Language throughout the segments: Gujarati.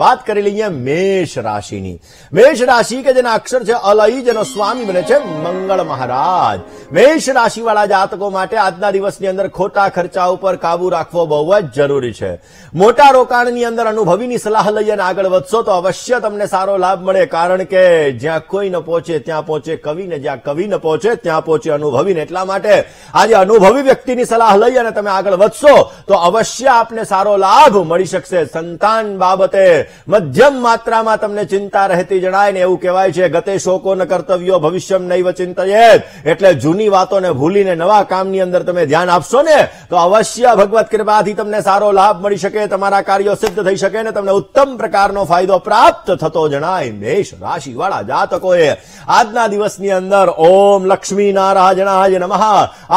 વાત કરી લઈએ મેષ રાશિની મેષ રાશિ કે જેના અક્ષર છે અલઈ જેનો સ્વામી બને છે મંગળ મહારાજ મેષ રાશિવાળા જાતકો માટે આજના દિવસની અંદર ખોટા ખર્ચા ઉપર કાબુ રાખવો બહુ જ જરૂરી છે મોટા રોકાણની અંદર અનુભવીની સલાહ લઈ આગળ વધશો તો અવશ્ય તમને સારો લાભ મળે કારણ કે જ્યાં કોઈ ન પહોંચે ત્યાં પહોંચે કવિને જ્યાં કવિ ન પહોંચે ત્યાં પહોંચે અનુભવીને એટલા માટે આજે અનુભવી વ્યક્તિની સલાહ લઈ અને તમે આગળ વધશો તો અવશ્ય આપને સારો લાભ મળી શકશે સંતાન બાબતે મધ્યમ માત્રામાં તમને ચિંતા રહેતી જણાય ને એવું કહેવાય છે ગતે શોકો ન કર્તવ્યો ભવિષ્યમ નૈવ ચિંતયે એટલે જૂની વાતોને ભૂલીને નવા કામની અંદર તમે ધ્યાન આપશો ને તો અવશ્ય ભગવત કૃપાથી તમને સારો લાભ મળી શકે તમારા કાર્યો સિદ્ધ થઈ શકે ને તમને ઉત્તમ પ્રકારનો ફાયદો પ્રાપ્ત થતો જણાય મેષ રાશિવાળા જાતકોએ આજના દિવસની અંદર ઓમ લક્ષ્મી નારાયણાય નમઃ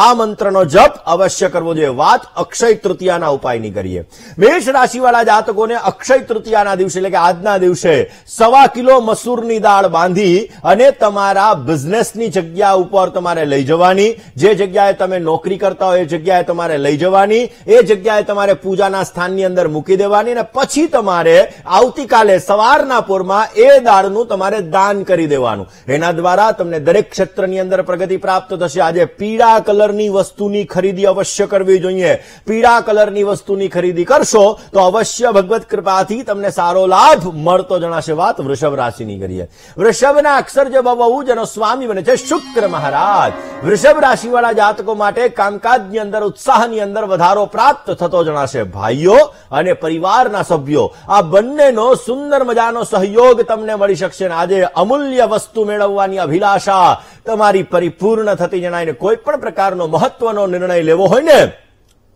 આ મંત્રનો જપ અવશ્ય કરવો જોઈએ વાત અક્ષય તૃતીયાના ઉપાયની કરીએ મેષ રાશિવાળા જાતકોને અક્ષય તૃતીયાના દિવસે એટલે કે આજના દિવસે સવા કિલો મસૂરની દાળ બાંધી અને તમારા બિઝનેસની જગ્યા ઉપર તમારે લઈ જવાની જે જગ્યાએ તમે નોકરી કરતા હોય એ જગ્યાએ તમારે લઈ જવાની એ જગ્યાએ તમારે પૂજાના સ્થાનની અંદર મૂકી દેવાની અને પછી તમારે આવતીકાલે સવારના પૂરમાં એ દાળનું તમારે દાન કરી દેવાનું એના દ્વારા તમને દરેક ક્ષેત્રની અંદર પ્રગતિ પ્રાપ્ત થશે આજે પીળા કલરની વસ્તુની ખરીદી અવશ્ય કરવી જોઈએ પીળા કલરની વસ્તુની ખરીદી કરશો તો અવશ્ય ભગવત કૃપાથી તમને સારો લાભ મળતો જણાશે વાત વૃષભ રાશિની કરીએ વૃષભના અક્ષર જે બહુ જેનો સ્વામી બને છે શુક્ર મહારાજ વૃષભ રાશિવાળા જાતકો માટે કામકાજની અંદર ઉત્સાહની અંદર વધારો પ્રાપ્ત થતો જણાશે ભાઈઓ અને પરિવારના સભ્યો આ બંનેનો સુંદર મજાનો સહયોગ તમને મળી શકશે આજે અમૂલ્ય વસ્તુ મેળવવાની અભિલાષા તમારી પરિપૂર્ણ થતી જણાય કોઈ પણ પ્રકારનો મહત્વનો નિર્ણય લેવો હોય ને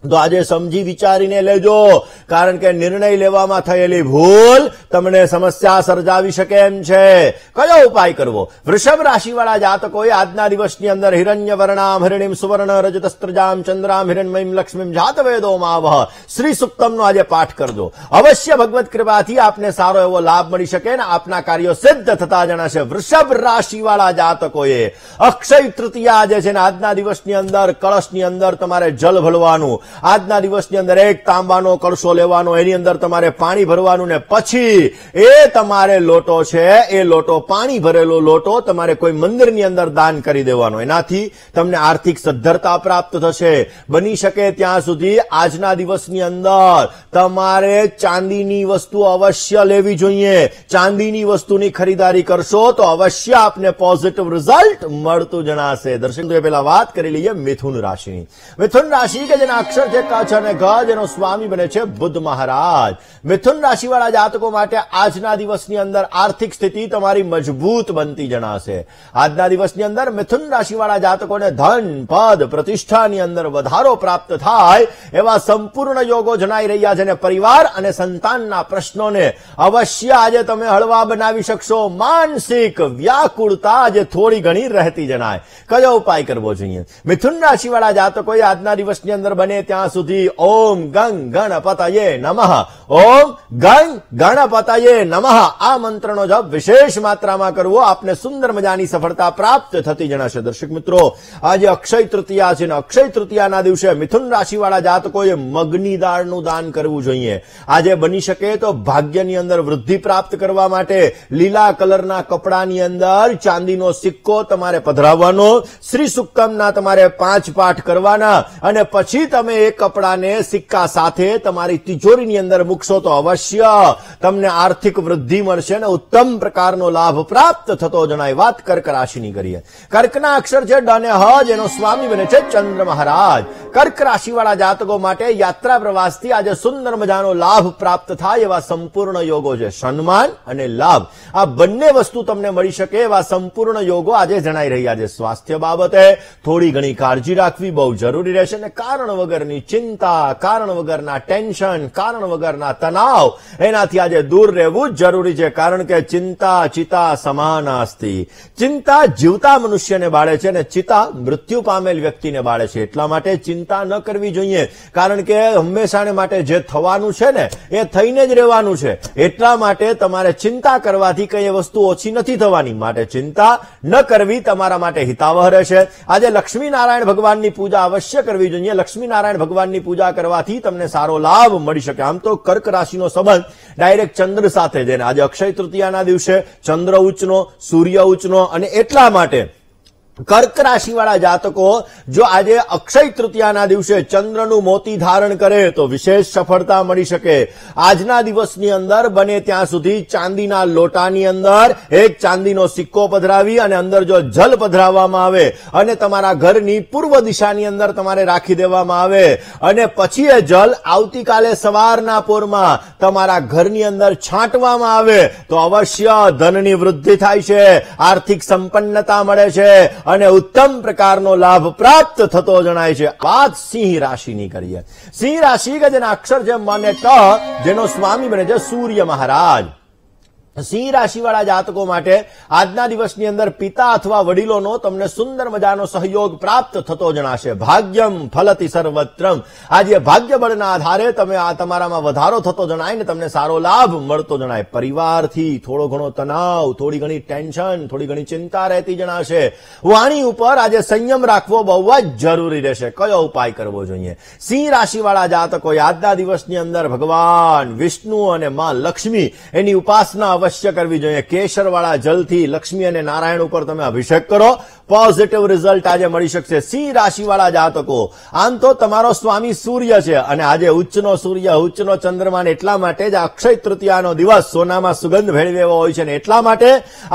તો આજે સમજી વિચારીને લેજો કારણ કે નિર્ણય લેવામાં થયેલી ભૂલ તમને સમસ્યા સર્જાવી શકે એમ છે કયો ઉપાય કરવો વૃષભ રાશિવાળા જાતકોએ આજના દિવસની અંદર હિરણ્ય વર્ણામ હિરણીમ સુવર્ણ રજતસ્ત્રજામ ચંદ્રામ હિરણમયીમ લક્ષ્મીમ જાતવેદોમાં વહ શ્રી સુક્તમનો આજે પાઠ કરજો અવશ્ય ભગવત કૃપાથી આપને સારો એવો લાભ મળી શકે ને આપના કાર્યો સિદ્ધ થતા જણાશે વૃષભ રાશિવાળા જાતકોએ અક્ષય તૃતીયા જે છે ને આજના દિવસની અંદર કળશની અંદર તમારે જલ ભળવાનું આજના દિવસની અંદર એક તાંબાનો કળશો લેવાનો એની અંદર તમારે પાણી ભરવાનું ને પછી એ તમારે લોટો છે એ લોટો પાણી ભરેલો લોટો તમારે કોઈ મંદિરની અંદર દાન કરી દેવાનો એનાથી તમને આર્થિક સદ્ધરતા પ્રાપ્ત થશે બની શકે ત્યાં સુધી આજના દિવસની અંદર તમારે ચાંદીની વસ્તુ અવશ્ય લેવી જોઈએ ચાંદીની વસ્તુની ખરીદારી કરશો તો અવશ્ય આપને પોઝિટિવ રિઝલ્ટ મળતું જણાશે દર્શક પહેલા વાત કરી લઈએ મિથુન રાશિની મિથુન રાશિ કે જેના અક્ષર અક્ષરથી કચ્છ અને ગજ એનો સ્વામી બને છે બુદ્ધ મહારાજ મિથુન રાશિવાળા જાતકો માટે આજના દિવસની અંદર આર્થિક સ્થિતિ તમારી મજબૂત બનતી જણાશે આજના દિવસની અંદર મિથુન રાશિવાળા જાતકોને ધન પદ પ્રતિષ્ઠાની અંદર વધારો પ્રાપ્ત થાય એવા સંપૂર્ણ યોગો જણાઈ રહ્યા છે પરિવાર અને સંતાનના પ્રશ્નોને અવશ્ય આજે તમે હળવા બનાવી શકશો માનસિક વ્યાકુળતા આજે થોડી ઘણી રહેતી જણાય કયો ઉપાય કરવો જોઈએ મિથુન રાશિવાળા જાતકોએ આજના દિવસની અંદર બને ત્યાં સુધી ઓમ ગંગ ગણપતયે નમઃ ઓમ ગંગ ગણપતયે નમઃ આ મંત્રનો જપ વિશેષ માત્રામાં કરવો આપને સુંદર મજાની સફળતા પ્રાપ્ત થતી જણાશે દર્શક મિત્રો આજે અક્ષય તૃતીયા છે અક્ષય તૃતીયાના દિવસે મિથુન રાશિવાળા જાતકોએ મગની દાળનું દાન કરવું જોઈએ આજે બની શકે તો ભાગ્યની અંદર વૃદ્ધિ પ્રાપ્ત કરવા માટે લીલા કલરના કપડાની અંદર ચાંદીનો સિક્કો તમારે પધરાવવાનો શ્રી સુક્તમના તમારે પાંચ પાઠ કરવાના અને પછી તમે કપડાને સિક્કા સાથે તમારી તિજોરીની અંદર મૂકશો તો અવશ્ય તમને આર્થિક વૃદ્ધિ મળશે અને ઉત્તમ પ્રકારનો લાભ પ્રાપ્ત થતો જણાય વાત કર્ક રાશિની કરીએ કર્કના અક્ષર છે ડને હજ એનો સ્વામી બને છે ચંદ્ર મહારાજ કર્ક રાશિવાળા જાતકો માટે યાત્રા પ્રવાસથી આજે સુંદર મજાનો લાભ પ્રાપ્ત થાય એવા સંપૂર્ણ યોગો છે સન્માન અને લાભ આ બંને વસ્તુ તમને મળી શકે એવા સંપૂર્ણ યોગો આજે જણાઈ રહ્યા છે સ્વાસ્થ્ય બાબતે થોડી ઘણી કાળજી રાખવી બહુ જરૂરી રહેશે અને કારણ વગરની વગરની ચિંતા કારણ વગરના ટેન્શન કારણ વગરના તણાવ એનાથી આજે દૂર રહેવું જ જરૂરી છે કારણ કે ચિંતા ચિતા સમાનાસ્તિ ચિંતા જીવતા મનુષ્યને બાળે છે અને ચિતા મૃત્યુ પામેલ વ્યક્તિને બાળે છે એટલા માટે ચિંતા ન કરવી જોઈએ કારણ કે હંમેશાને માટે જે થવાનું છે ને એ થઈને જ રહેવાનું છે એટલા માટે તમારે ચિંતા કરવાથી કઈ વસ્તુ ઓછી નથી થવાની માટે ચિંતા ન કરવી તમારા માટે હિતાવહ રહેશે આજે લક્ષ્મીનારાયણ ભગવાનની પૂજા અવશ્ય કરવી જોઈએ લક્ષ્મીનારાયણ સ્વામિનારાયણ ભગવાનની પૂજા કરવાથી તમને સારો લાભ મળી શકે આમ તો કર્ક રાશિનો સંબંધ ડાયરેક્ટ ચંદ્ર સાથે જેને આજે અક્ષય તૃતીયાના દિવસે ચંદ્ર ઉચ્ચનો સૂર્ય ઉચ્ચનો અને એટલા માટે કર્ક રાશિવાળા જાતકો જો આજે અક્ષય તૃતીયાના દિવસે ચંદ્રનું મોતી ધારણ કરે તો વિશેષ સફળતા મળી શકે આજના દિવસની અંદર બને ત્યાં સુધી ચાંદીના લોટાની અંદર એક ચાંદીનો સિક્કો પધરાવી અને અંદર જો જલ પધરાવવામાં આવે અને તમારા ઘરની પૂર્વ દિશાની અંદર તમારે રાખી દેવામાં આવે અને પછી એ જલ આવતીકાલે સવારના પોરમાં તમારા ઘરની અંદર છાંટવામાં આવે તો અવશ્ય ધનની વૃદ્ધિ થાય છે આર્થિક સંપન્નતા મળે છે અને ઉત્તમ પ્રકારનો લાભ પ્રાપ્ત થતો જણાય છે વાત સિંહ રાશિની કરીએ સિંહ રાશિ કે જેના અક્ષર જેમ માને ટ જેનો સ્વામી બને છે સૂર્ય મહારાજ સિંહ રાશિવાળા જાતકો માટે આજના દિવસની અંદર પિતા અથવા વડીલોનો તમને સુંદર મજાનો સહયોગ પ્રાપ્ત થતો જણાશે ભાગ્યમ ફલતી સર્વત્રમ આજે ભાગ્ય આધારે તમે આ તમારામાં વધારો થતો જણાય ને તમને સારો લાભ મળતો જણાય પરિવારથી થોડો ઘણો તણાવ થોડી ઘણી ટેન્શન થોડી ઘણી ચિંતા રહેતી જણાશે વાણી ઉપર આજે સંયમ રાખવો બહુ જ જરૂરી રહેશે કયો ઉપાય કરવો જોઈએ સિંહ રાશિવાળા જાતકો આજના દિવસની અંદર ભગવાન વિષ્ણુ અને મા લક્ષ્મી એની ઉપાસના અવશ્ય કરવી જોઈએ કેસરવાળા જલથી લક્ષ્મી અને નારાયણ ઉપર તમે અભિષેક કરો પોઝિટિવ રિઝલ્ટ આજે મળી શકશે સિંહ રાશિવાળા જાતકો આમ તો તમારો સ્વામી સૂર્ય છે અને આજે ઉચ્ચનો સૂર્ય ઉચ્ચનો ચંદ્રમાન એટલા માટે જ અક્ષય તૃતીયાનો દિવસ સોનામાં સુગંધ ભેળવેવો હોય છે ને એટલા માટે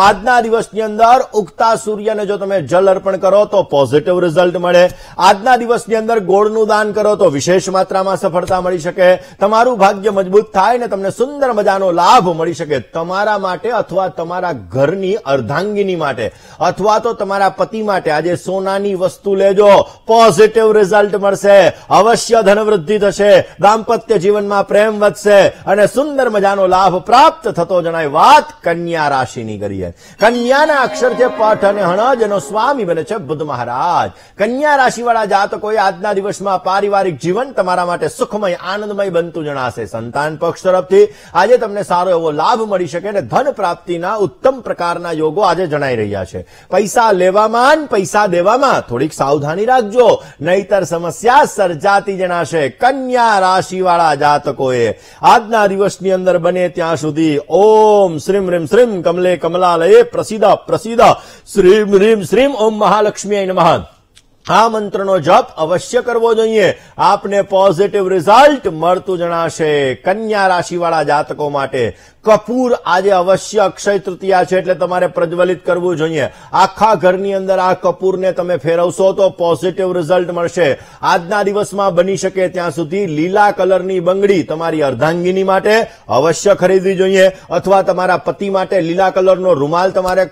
આજના દિવસની અંદર ઉગતા સૂર્યને જો તમે જલ અર્પણ કરો તો પોઝિટિવ રિઝલ્ટ મળે આજના દિવસની અંદર ગોળનું દાન કરો તો વિશેષ માત્રામાં સફળતા મળી શકે તમારું ભાગ્ય મજબૂત થાય ને તમને સુંદર મજાનો લાભ મળી શકે તમારા તમારા માટે અથવા તમારા ઘરની અર્ધાંગીની માટે અથવા તો તમારા પતિ માટે આજે સોનાની વસ્તુ લેજો પોઝિટિવ રિઝલ્ટ મળશે અવશ્ય ધનવૃદ્ધિ થશે દાંપત્ય જીવનમાં પ્રેમ વધશે અને સુંદર મજાનો લાભ પ્રાપ્ત થતો જણાય વાત કન્યા રાશિની કરીએ કન્યાના અક્ષર છે પઠ અને હણજ એનો સ્વામી બને છે બુદ્ધ મહારાજ કન્યા રાશિવાળા જાતકોએ આજના દિવસમાં પારિવારિક જીવન તમારા માટે સુખમય આનંદમય બનતું જણાશે સંતાન પક્ષ તરફથી આજે તમને સારો એવો લાભ મળી શકે શકે અને ધન પ્રાપ્તિના ઉત્તમ પ્રકારના યોગો આજે જણાઈ રહ્યા છે પૈસા લેવામાં પૈસા દેવામાં થોડીક સાવધાની રાખજો નહીતર સમસ્યા સર્જાતી જણાશે કન્યા રાશિવાળા જાતકોએ આજના દિવસની અંદર બને ત્યાં સુધી ઓમ શ્રીમ રીમ શ્રીમ કમલે કમલાલયે પ્રસિદ્ધ પ્રસિદ્ધ શ્રીમ રીમ શ્રીમ ઓમ મહાલક્ષ્મી નમઃ આ મંત્રનો જપ અવશ્ય કરવો જોઈએ આપને પોઝિટિવ રિઝલ્ટ મળતું જણાશે કન્યા રાશિવાળા જાતકો માટે કપૂર આજે અવશ્ય અક્ષય તૃતીયા છે એટલે તમારે પ્રજ્વલિત કરવું જોઈએ આખા ઘરની અંદર આ કપૂરને તમે ફેરવશો તો પોઝિટિવ રિઝલ્ટ મળશે આજના દિવસમાં બની શકે ત્યાં સુધી લીલા કલરની બંગડી તમારી અર્ધાંગીની માટે અવશ્ય ખરીદવી જોઈએ અથવા તમારા પતિ માટે લીલા કલરનો રૂમાલ તમારે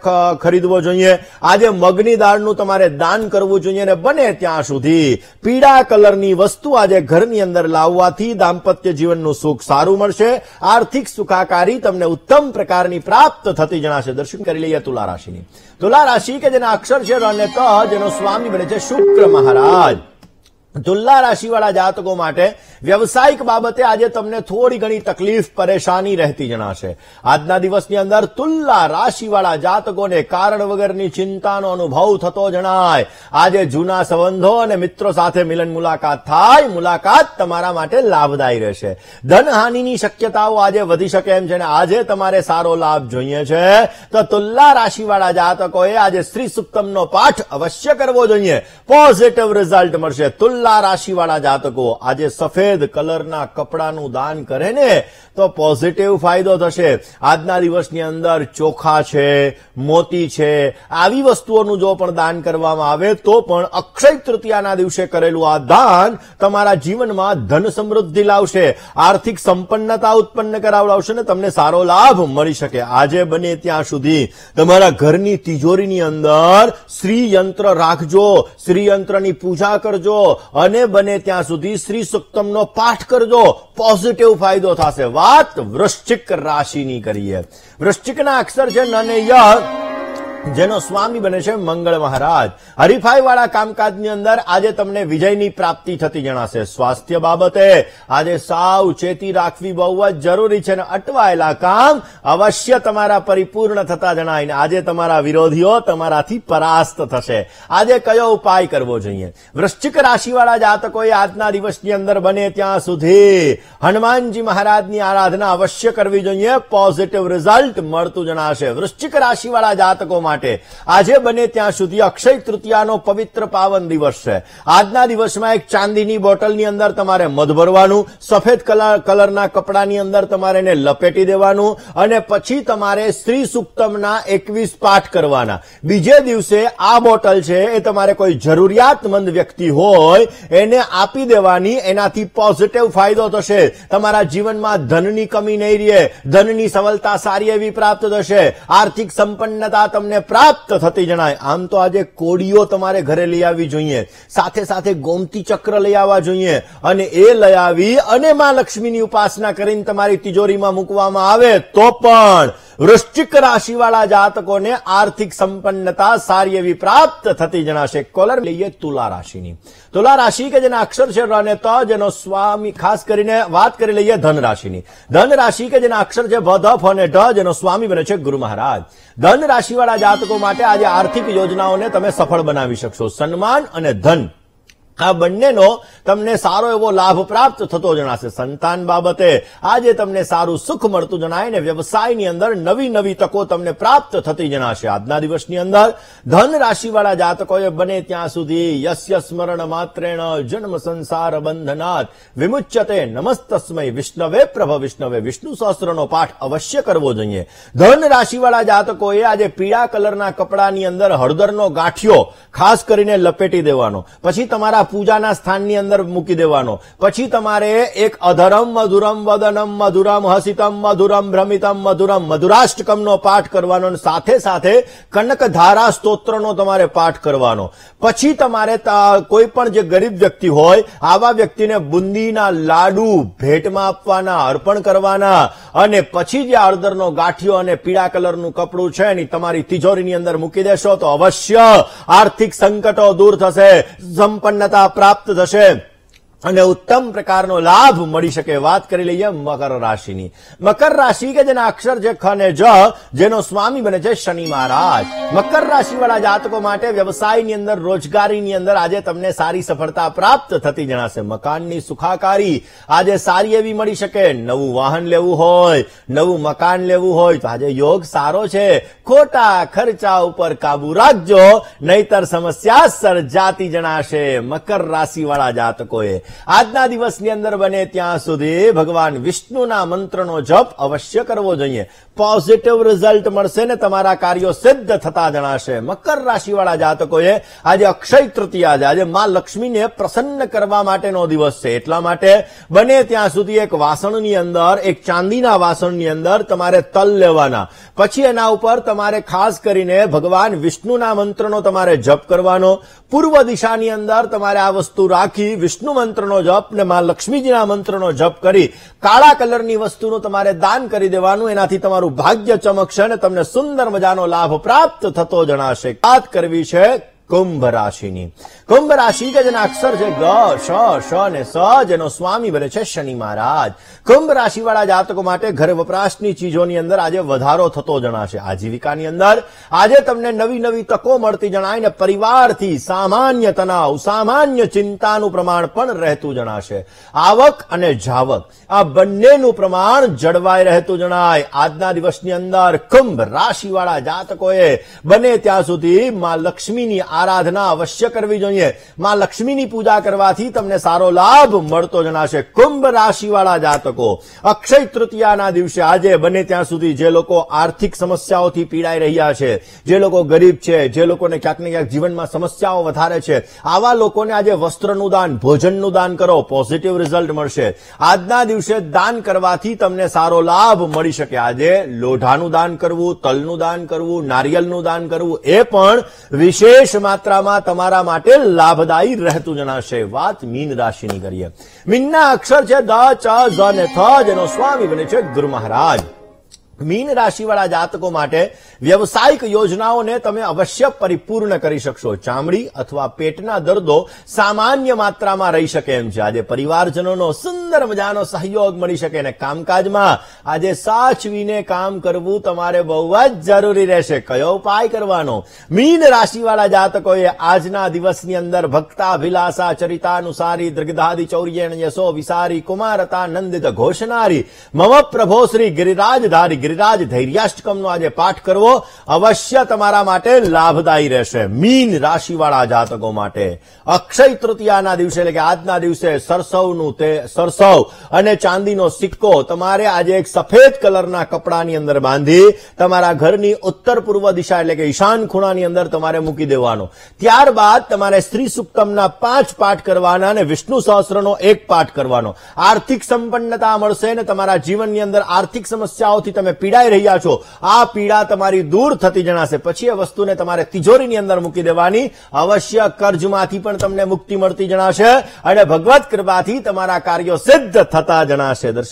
ખરીદવો જોઈએ આજે મગની દાળનું તમારે દાન કરવું જોઈએ અને બને ત્યાં સુધી પીળા કલરની વસ્તુ આજે ઘરની અંદર લાવવાથી દાંપત્ય જીવનનું સુખ સારું મળશે આર્થિક સુખાકારી તમને ઉત્તમ પ્રકારની પ્રાપ્ત થતી જણાશે દર્શન કરી લઈએ તુલા રાશિની તુલા રાશિ કે જેના અક્ષર છે અને ક જેનો સ્વામી બને છે શુક્ર મહારાજ તુલા રાશિવાળા જાતકો માટે વ્યવસાયિક બાબતે આજે તમને થોડી ઘણી તકલીફ પરેશાની રહેતી જણાશે આજના દિવસની અંદર તુલ્લા રાશિવાળા જાતકોને કારણ વગરની ચિંતાનો અનુભવ થતો જણાય આજે જૂના સંબંધો અને મિત્રો સાથે મિલન મુલાકાત થાય મુલાકાત તમારા માટે લાભદાયી રહેશે ધનહાનિની શક્યતાઓ આજે વધી શકે એમ છે અને આજે તમારે સારો લાભ જોઈએ છે તો તુલ્લા રાશિવાળા જાતકોએ આજે શ્રી સુક્તમનો પાઠ અવશ્ય કરવો જોઈએ પોઝિટિવ રિઝલ્ટ મળશે તુલ્લા રાશિવાળા જાતકો આજે સફેદ સફેદ કલરના કપડાનું દાન કરે ને તો પોઝિટિવ ફાયદો થશે આજના દિવસની અંદર ચોખા છે મોતી છે આવી વસ્તુઓનું જો પણ દાન કરવામાં આવે તો પણ અક્ષય તૃતીયાના દિવસે કરેલું આ દાન તમારા જીવનમાં ધન સમૃદ્ધિ લાવશે આર્થિક સંપન્નતા ઉત્પન્ન કરાવડાવશે ને તમને સારો લાભ મળી શકે આજે બને ત્યાં સુધી તમારા ઘરની તિજોરીની અંદર શ્રીયંત્ર રાખજો શ્રીયંત્રની પૂજા કરજો અને બને ત્યાં સુધી શ્રી સુક્તમનો નો પાઠ કરજો પોઝિટિવ ફાયદો થશે વાત વૃશ્ચિક રાશિની કરીએ વૃશ્ચિકના અક્ષર છે ન ને ય જેનો સ્વામી બને છે મંગળ મહારાજ હરીફાઈવાળા કામકાજની અંદર આજે તમને વિજયની પ્રાપ્તિ થતી જણાશે સ્વાસ્થ્ય બાબતે આજે સાવચેતી રાખવી બહુ જ જરૂરી છે અટવાયેલા કામ અવશ્ય તમારા પરિપૂર્ણ થતા જણાય આજે તમારા વિરોધીઓ તમારાથી પરાસ્ત થશે આજે કયો ઉપાય કરવો જોઈએ વૃશ્ચિક રાશિવાળા જાતકોએ આજના દિવસની અંદર બને ત્યાં સુધી હનુમાનજી મહારાજની આરાધના અવશ્ય કરવી જોઈએ પોઝિટિવ રિઝલ્ટ મળતું જણાશે વૃશ્ચિક રાશિવાળા જાતકો માટે માટે આજે બને ત્યાં સુધી અક્ષય તૃતીયાનો પવિત્ર પાવન દિવસ છે આજના દિવસમાં એક ચાંદીની બોટલની અંદર તમારે મધ ભરવાનું સફેદ કલરના કપડાની અંદર તમારે એને લપેટી દેવાનું અને પછી તમારે શ્રી સુક્તમના એકવીસ પાઠ કરવાના બીજે દિવસે આ બોટલ છે એ તમારે કોઈ જરૂરિયાતમંદ વ્યક્તિ હોય એને આપી દેવાની એનાથી પોઝિટિવ ફાયદો થશે તમારા જીવનમાં ધનની કમી નહીં રહે ધનની સવલતા સારી એવી પ્રાપ્ત થશે આર્થિક સંપન્નતા તમને પ્રાપ્ત થતી જણાય આમ તો આજે કોડીઓ તમારે ઘરે લઈ આવવી જોઈએ સાથે સાથે ગોમતી ચક્ર લઈ આવવા જોઈએ અને એ લઈ આવી અને માં લક્ષ્મીની ઉપાસના કરીને તમારી તિજોરીમાં મૂકવામાં આવે તો પણ વૃશ્ચિક રાશિવાળા જાતકોને આર્થિક સંપન્નતા સારી એવી પ્રાપ્ત થતી જણાશે કોલર લઈએ તુલા રાશિની તુલા રાશિ કે જેના અક્ષર છે રને જેનો સ્વામી ખાસ કરીને વાત કરી લઈએ ધન રાશિની ધન રાશિ કે જેના અક્ષર છે ભ ધફ અને ઢ જેનો સ્વામી બને છે ગુરુ મહારાજ ધન રાશિવાળા જાતકો માટે આજે આર્થિક યોજનાઓને તમે સફળ બનાવી શકશો સન્માન અને ધન આ બંનેનો તમને સારો એવો લાભ પ્રાપ્ત થતો જણાશે સંતાન બાબતે આજે તમને સારું સુખ મળતું જણાય ને વ્યવસાયની અંદર નવી નવી તકો તમને પ્રાપ્ત થતી જણાશે આજના દિવસની અંદર ધન રાશિવાળા જાતકોએ બને ત્યાં સુધી યસ્ય સ્મરણ માત્રેણ જન્મ સંસાર બંધનાથ વિમુચ્યતે નમસ્તસ્મય વિષ્ણવે પ્રભ વિષ્ણવે વિષ્ણુ સહસ્ત્રનો પાઠ અવશ્ય કરવો જોઈએ ધન રાશિવાળા જાતકોએ આજે પીળા કલરના કપડાની અંદર હળદરનો ગાંઠિયો ખાસ કરીને લપેટી દેવાનો પછી તમારા પૂજાના સ્થાનની અંદર મૂકી દેવાનો પછી તમારે એક અધરમ મધુરમ વદનમ મધુરમ હસિતમ મધુરમ ભ્રમિતમ મધુરમ મધુરાષ્ટકમનો પાઠ કરવાનો સાથે સાથે કનકધારા સ્તોત્રનો તમારે પાઠ કરવાનો પછી તમારે કોઈ પણ જે ગરીબ વ્યક્તિ હોય આવા વ્યક્તિને બુંદીના લાડુ ભેટમાં આપવાના અર્પણ કરવાના અને પછી જે હળદરનો ગાંઠિયો અને પીળા કલરનું કપડું છે એની તમારી તિજોરીની અંદર મૂકી દેશો તો અવશ્ય આર્થિક સંકટો દૂર થશે સંપન્નતા સફળતા પ્રાપ્ત થશે અને ઉત્તમ પ્રકારનો લાભ મળી શકે વાત કરી લઈએ મકર રાશિની મકર રાશિ કે જેના અક્ષર જે ખ અને જ જેનો સ્વામી બને છે શનિ મહારાજ મકર રાશિવાળા જાતકો માટે વ્યવસાયની અંદર રોજગારીની અંદર આજે તમને સારી સફળતા પ્રાપ્ત થતી જણાશે મકાનની સુખાકારી આજે સારી એવી મળી શકે નવું વાહન લેવું હોય નવું મકાન લેવું હોય તો આજે યોગ સારો છે ખોટા ખર્ચા ઉપર કાબુ રાખજો નહીતર સમસ્યા સર્જાતી જણાશે મકર રાશિવાળા જાતકોએ આજના દિવસની અંદર બને ત્યાં સુધી ભગવાન વિષ્ણુના મંત્રનો જપ અવશ્ય કરવો જોઈએ પોઝિટિવ રિઝલ્ટ મળશે ને તમારા કાર્યો સિદ્ધ થતા જણાશે મકર રાશિવાળા જાતકોએ આજે અક્ષય તૃતીયા છે આજે માં લક્ષ્મીને પ્રસન્ન કરવા માટેનો દિવસ છે એટલા માટે બને ત્યાં સુધી એક વાસણની અંદર એક ચાંદીના વાસણની અંદર તમારે તલ લેવાના પછી એના ઉપર તમારે ખાસ કરીને ભગવાન વિષ્ણુના મંત્રનો તમારે જપ કરવાનો પૂર્વ દિશાની અંદર તમારે આ વસ્તુ રાખી વિષ્ણુ મંત્રનો જપ ને માં લક્ષ્મીજીના મંત્રનો જપ કરી કાળા કલરની વસ્તુનું તમારે દાન કરી દેવાનું એનાથી તમારું તમારું ભાગ્ય ચમકશે અને તમને સુંદર મજાનો લાભ પ્રાપ્ત થતો જણાશે વાત કરવી છે કુંભ રાશિની કુંભ રાશિ કે જેના અક્ષર છે ગ શ શ ને સ જેનો સ્વામી બને છે શનિ મહારાજ કુંભ રાશિવાળા જાતકો માટે ઘર વપરાશની ચીજોની અંદર આજે વધારો થતો જણાશે આજીવિકાની અંદર આજે તમને નવી નવી તકો મળતી જણાય ને પરિવારથી સામાન્ય તણાવ સામાન્ય ચિંતાનું પ્રમાણ પણ રહેતું જણાશે આવક અને જાવક આ બંનેનું પ્રમાણ જળવાઈ રહેતું જણાય આજના દિવસની અંદર કુંભ રાશિ રાશિવાળા જાતકોએ બને ત્યાં સુધી માં લક્ષ્મીની આરાધના અવશ્ય કરવી જોઈએ માં લક્ષ્મીની પૂજા કરવાથી તમને સારો લાભ મળતો જણાશે કુંભ રાશિવાળા જાતકો અક્ષય તૃતીયાના દિવસે આજે બને ત્યાં સુધી જે લોકો આર્થિક સમસ્યાઓથી પીડાઈ રહ્યા છે જે લોકો ગરીબ છે જે લોકોને ક્યાંક ને ક્યાંક જીવનમાં સમસ્યાઓ વધારે છે આવા લોકોને આજે વસ્ત્રનું દાન ભોજનનું દાન કરો પોઝિટિવ રિઝલ્ટ મળશે આજના દિવસે દાન કરવાથી તમને સારો લાભ મળી શકે આજે લોઢાનું દાન કરવું તલનું દાન કરવું નારિયેલનું દાન કરવું એ પણ વિશેષ માત્રામાં તમારા માટે લાભદાયી રહેતું જણાશે વાત મીન રાશિની કરીએ મીનના અક્ષર છે દ ચ જેનો સ્વામી બને છે ગુરુ મહારાજ મીન રાશિવાળા જાતકો માટે વ્યવસાયિક યોજનાઓને તમે અવશ્ય પરિપૂર્ણ કરી શકશો ચામડી અથવા પેટના દર્દો સામાન્ય માત્રામાં રહી શકે એમ છે આજે પરિવારજનોનો સુંદર મજાનો સહયોગ મળી શકે અને કામકાજમાં આજે સાચવીને કામ કરવું તમારે બહુ જ જરૂરી રહેશે કયો ઉપાય કરવાનો મીન રાશિવાળા જાતકોએ આજના દિવસની અંદર ભક્તા અભિલાષા ચરિતાનુસારી દૃગધાદિ ચૌર્યણ યશો વિસારી કુમારતા નંદિત ઘોષનારી મમ પ્રભો શ્રી ગિરિરાજધારી ગિરિરાજ ધૈર્યાષ્ટકમનો આજે પાઠ કરવો અવશ્ય તમારા માટે લાભદાયી રહેશે મીન રાશિવાળા જાતકો માટે અક્ષય તૃતીયાના દિવસે એટલે કે આજના દિવસે સરસવનું તે સરસવ અને ચાંદીનો સિક્કો તમારે આજે એક સફેદ કલરના કપડાની અંદર બાંધી તમારા ઘરની ઉત્તર પૂર્વ દિશા એટલે કે ઈશાન ખૂણાની અંદર તમારે મૂકી દેવાનો ત્યારબાદ તમારે સ્ત્રી સુક્તમના પાંચ પાઠ કરવાના અને વિષ્ણુ સહસ્રનો એક પાઠ કરવાનો આર્થિક સંપન્નતા મળશે અને તમારા જીવનની અંદર આર્થિક સમસ્યાઓથી તમે પીડાઈ રહ્યા છો આ પીડા તમારી દૂર થતી જણાશે પછી એ વસ્તુને તમારે તિજોરીની અંદર મૂકી દેવાની અવશ્ય કર્જમાંથી પણ તમને મુક્તિ મળતી જણાશે અને ભગવત કૃપાથી તમારા કાર્યો સિદ્ધ થતા જણાશે દર્શક